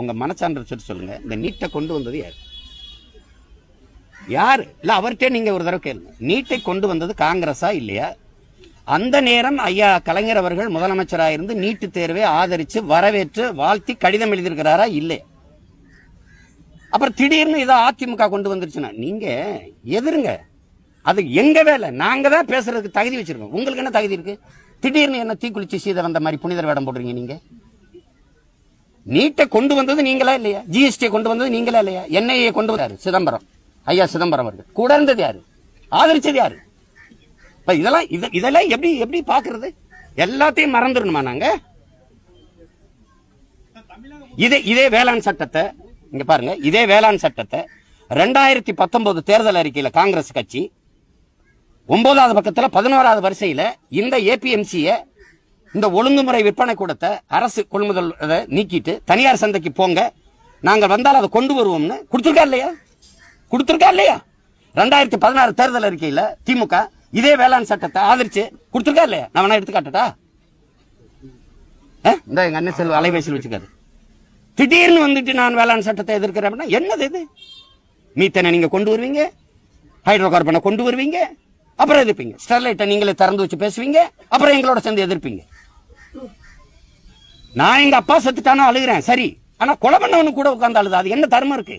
உங்க மனசான்ற சொல்லி சொல்லுங்க இந்த நீட்டை கொண்டு வந்தது யார் யார் இல்லை அவர்கிட்ட நீங்க ஒரு தடவை கேளுங்க நீட்டை கொண்டு வந்தது காங்கிரஸா இல்லையா அந்த நேரம் ஐயா கலைஞர் அவர்கள் முதலமைச்சராக இருந்து நீட்டு தேர்வை ஆதரித்து வரவேற்று வாழ்த்தி கடிதம் எழுதியிருக்கிறாரா இல்லை அப்புறம் திடீர்னு இதை அதிமுக கொண்டு வந்துருச்சுன்னா நீங்க எதிருங்க அது எங்க வேலை நாங்க தான் பேசுறதுக்கு தகுதி வச்சிருக்கோம் உங்களுக்கு என்ன தகுதி இருக்கு திடீர்னு என்ன தீக்குளிச்சு சீதை வந்த மாதிரி புனிதர் வேடம் போடுறீங்க நீங்க நீட்டை கொண்டு வந்தது நீங்களா இல்லையா ஜிஎஸ்டியை கொண்டு வந்தது நீங்களா இல்லையா என்ஐஏ கொண்டு வந்தாரு சிதம்பரம் ஐயா சிதம்பரம் அவர்கள் கூட இருந்தது யாரு ஆதரிச்சது யாரு இதெல்லாம் இதெல்லாம் எப்படி எப்படி பாக்குறது எல்லாத்தையும் மறந்துடணுமா நாங்க இதே இதே வேளாண் சட்டத்தை இங்க பாருங்க இதே வேளாண் சட்டத்தை ரெண்டாயிரத்தி பத்தொன்பது தேர்தல் அறிக்கையில காங்கிரஸ் கட்சி ஒன்பதாவது பக்கத்தில் பதினோராவது வரிசையில் இந்த ஏபிஎம்சியை இந்த ஒழுங்குமுறை விற்பனை கூடத்தை அரசு கொள்முதல் அதை நீக்கிட்டு தனியார் சந்தைக்கு போங்க நாங்கள் வந்தால் அதை கொண்டு வருவோம்னு கொடுத்துருக்கா இல்லையா கொடுத்துருக்கா இல்லையா ரெண்டாயிரத்தி பதினாறு தேர்தல் அறிக்கையில் திமுக இதே வேளாண் சட்டத்தை ஆதரிச்சு கொடுத்துருக்கா இல்லையா நான் வேணா எடுத்துக்காட்டா இந்த எங்க அண்ணன் செல்வ அலைபேசியில் வச்சுக்காது திடீர்னு வந்துட்டு நான் வேளாண் சட்டத்தை எதிர்க்கிறேன் என்னது இது மீத்தனை நீங்கள் கொண்டு வருவீங்க ஹைட்ரோ கார்பனை கொண்டு வருவீங்க அப்புறம் எதிர்ப்பீங்க ஸ்டெர்லைட்டை நீங்களே திறந்து வச்சு பேசுவீங்க அப்புறம் எங்களோட சேர்ந்து எதிர்ப்பீங்க நான் எங்க அப்பா செத்துட்டானா அழுகிறேன் சரி ஆனா கொலை பண்ணவனு கூட உட்கார்ந்து அழுது அது என்ன தர்மம் இருக்கு